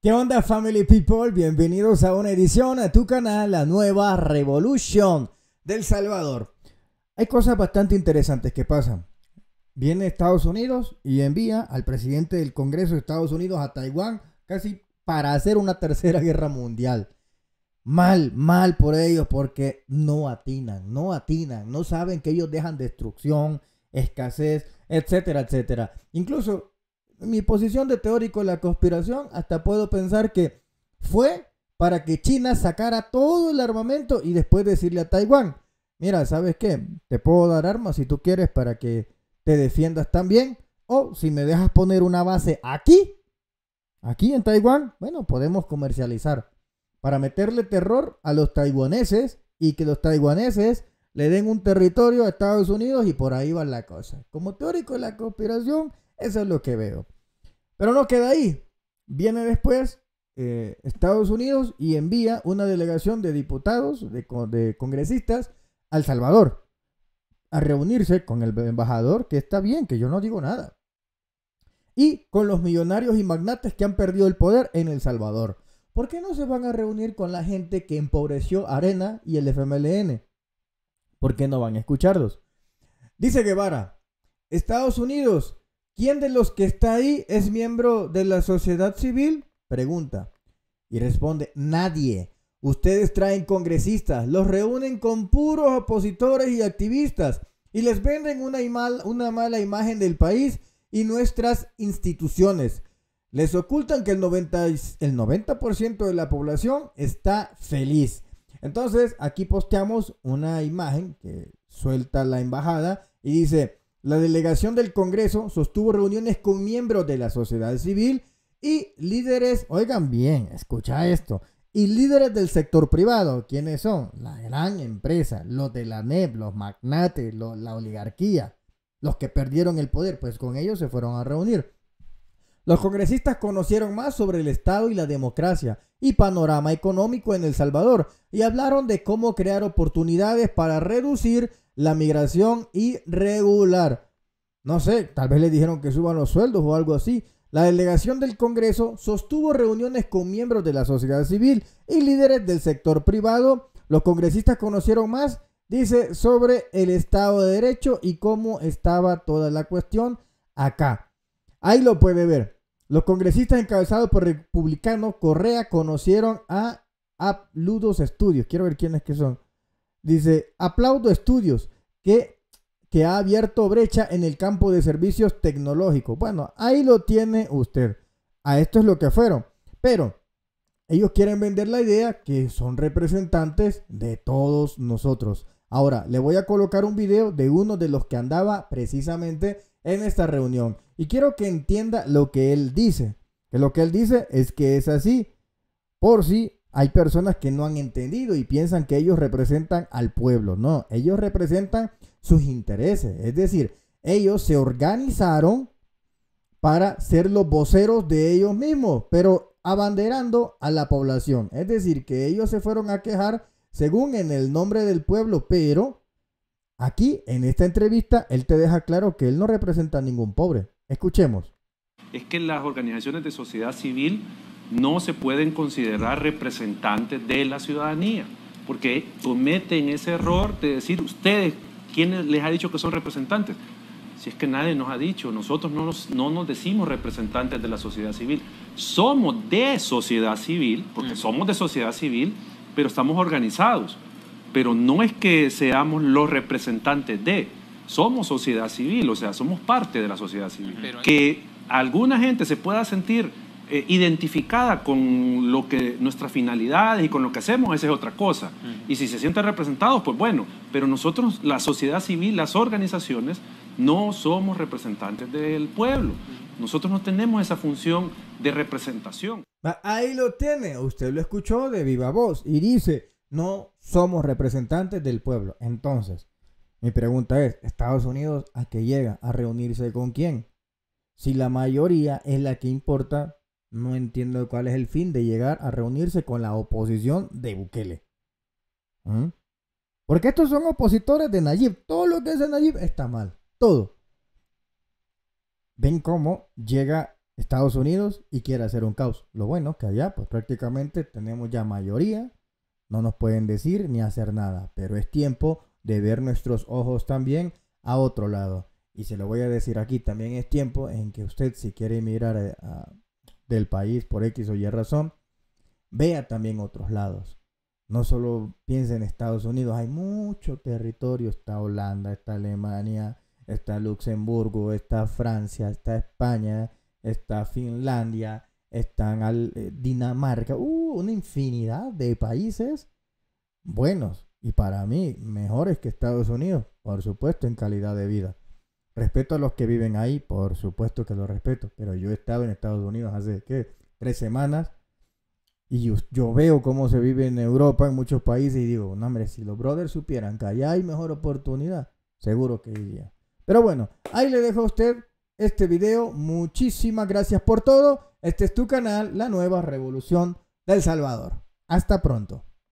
¿Qué onda Family People? Bienvenidos a una edición a tu canal, la nueva revolución del Salvador. Hay cosas bastante interesantes que pasan. Viene Estados Unidos y envía al presidente del Congreso de Estados Unidos a Taiwán casi para hacer una tercera guerra mundial. Mal, mal por ellos porque no atinan, no atinan, no saben que ellos dejan destrucción, escasez, etcétera, etcétera. Incluso mi posición de teórico de la conspiración, hasta puedo pensar que fue para que China sacara todo el armamento y después decirle a Taiwán, mira, ¿sabes qué? Te puedo dar armas si tú quieres para que te defiendas también. O si me dejas poner una base aquí, aquí en Taiwán, bueno, podemos comercializar. Para meterle terror a los taiwaneses y que los taiwaneses le den un territorio a Estados Unidos y por ahí va la cosa. Como teórico de la conspiración, eso es lo que veo. Pero no queda ahí. Viene después eh, Estados Unidos y envía una delegación de diputados, de, de congresistas, al Salvador, a reunirse con el embajador, que está bien, que yo no digo nada, y con los millonarios y magnates que han perdido el poder en El Salvador. ¿Por qué no se van a reunir con la gente que empobreció Arena y el FMLN? ¿Por qué no van a escucharlos? Dice Guevara, Estados Unidos ¿Quién de los que está ahí es miembro de la sociedad civil? Pregunta. Y responde, nadie. Ustedes traen congresistas, los reúnen con puros opositores y activistas y les venden una, mala imagen del país y nuestras instituciones. Les ocultan que el 90%, el 90 de la población está feliz. Entonces, aquí posteamos una imagen que suelta la embajada y dice, la delegación del Congreso sostuvo reuniones con miembros de la sociedad civil y líderes, oigan bien, escucha esto, y líderes del sector privado. ¿Quiénes son? La gran empresa, los de la NEP, los magnates, la oligarquía, los que perdieron el poder, pues con ellos se fueron a reunir. Los congresistas conocieron más sobre el Estado y la democracia y panorama económico en El Salvador y hablaron de cómo crear oportunidades para reducir la migración irregular. No sé, tal vez le dijeron que suban los sueldos o algo así. La delegación del Congreso sostuvo reuniones con miembros de la sociedad civil y líderes del sector privado. Los congresistas conocieron más, dice, sobre el Estado de Derecho y cómo estaba toda la cuestión acá. Ahí lo puede ver. Los congresistas encabezados por republicano Correa conocieron a Apludos Estudios. Quiero ver quiénes que son. Dice, aplaudo estudios que, que ha abierto brecha en el campo de servicios tecnológicos. Bueno, ahí lo tiene usted. A esto es lo que fueron. Pero ellos quieren vender la idea que son representantes de todos nosotros. Ahora, le voy a colocar un video de uno de los que andaba precisamente en esta reunión. Y quiero que entienda lo que él dice. Que lo que él dice es que es así. Por si hay personas que no han entendido y piensan que ellos representan al pueblo. No, ellos representan sus intereses. Es decir, ellos se organizaron para ser los voceros de ellos mismos, pero abanderando a la población. Es decir, que ellos se fueron a quejar según en el nombre del pueblo, pero Aquí, en esta entrevista, él te deja claro que él no representa a ningún pobre. Escuchemos. Es que las organizaciones de sociedad civil no se pueden considerar representantes de la ciudadanía, porque cometen ese error de decir, ustedes, ¿quién les ha dicho que son representantes? Si es que nadie nos ha dicho, nosotros no nos, no nos decimos representantes de la sociedad civil. Somos de sociedad civil, porque mm. somos de sociedad civil, pero estamos organizados pero no es que seamos los representantes de, somos sociedad civil, o sea, somos parte de la sociedad civil. Que alguna gente se pueda sentir eh, identificada con lo que nuestras finalidades y con lo que hacemos, esa es otra cosa. Y si se sienten representados, pues bueno, pero nosotros, la sociedad civil, las organizaciones, no somos representantes del pueblo. Nosotros no tenemos esa función de representación. Ahí lo tiene, usted lo escuchó de viva voz y dice, no somos representantes del pueblo. Entonces, mi pregunta es, ¿Estados Unidos a qué llega? ¿A reunirse con quién? Si la mayoría es la que importa, no entiendo cuál es el fin de llegar a reunirse con la oposición de Bukele. ¿Mm? Porque estos son opositores de Nayib. Todo lo que es Nayib está mal. Todo. Ven cómo llega Estados Unidos y quiere hacer un caos. Lo bueno que allá, pues prácticamente tenemos ya mayoría no nos pueden decir ni hacer nada, pero es tiempo de ver nuestros ojos también a otro lado. Y se lo voy a decir aquí, también es tiempo en que usted si quiere emigrar eh, del país por X o Y razón, vea también otros lados. No solo piense en Estados Unidos, hay mucho territorio, está Holanda, está Alemania, está Luxemburgo, está Francia, está España, está Finlandia, están al, eh, Dinamarca, uh, una infinidad de países buenos y para mí mejores que Estados Unidos, por supuesto en calidad de vida. Respeto a los que viven ahí, por supuesto que lo respeto, pero yo he en Estados Unidos hace, ¿qué? Tres semanas y yo, veo cómo se vive en Europa, en muchos países, y digo, no, hombre, si los brothers supieran que allá hay mejor oportunidad, seguro que iría. Pero bueno, ahí le dejo a usted este video. Muchísimas gracias por todo. Este es tu canal, La Nueva Revolución del Salvador. Hasta pronto.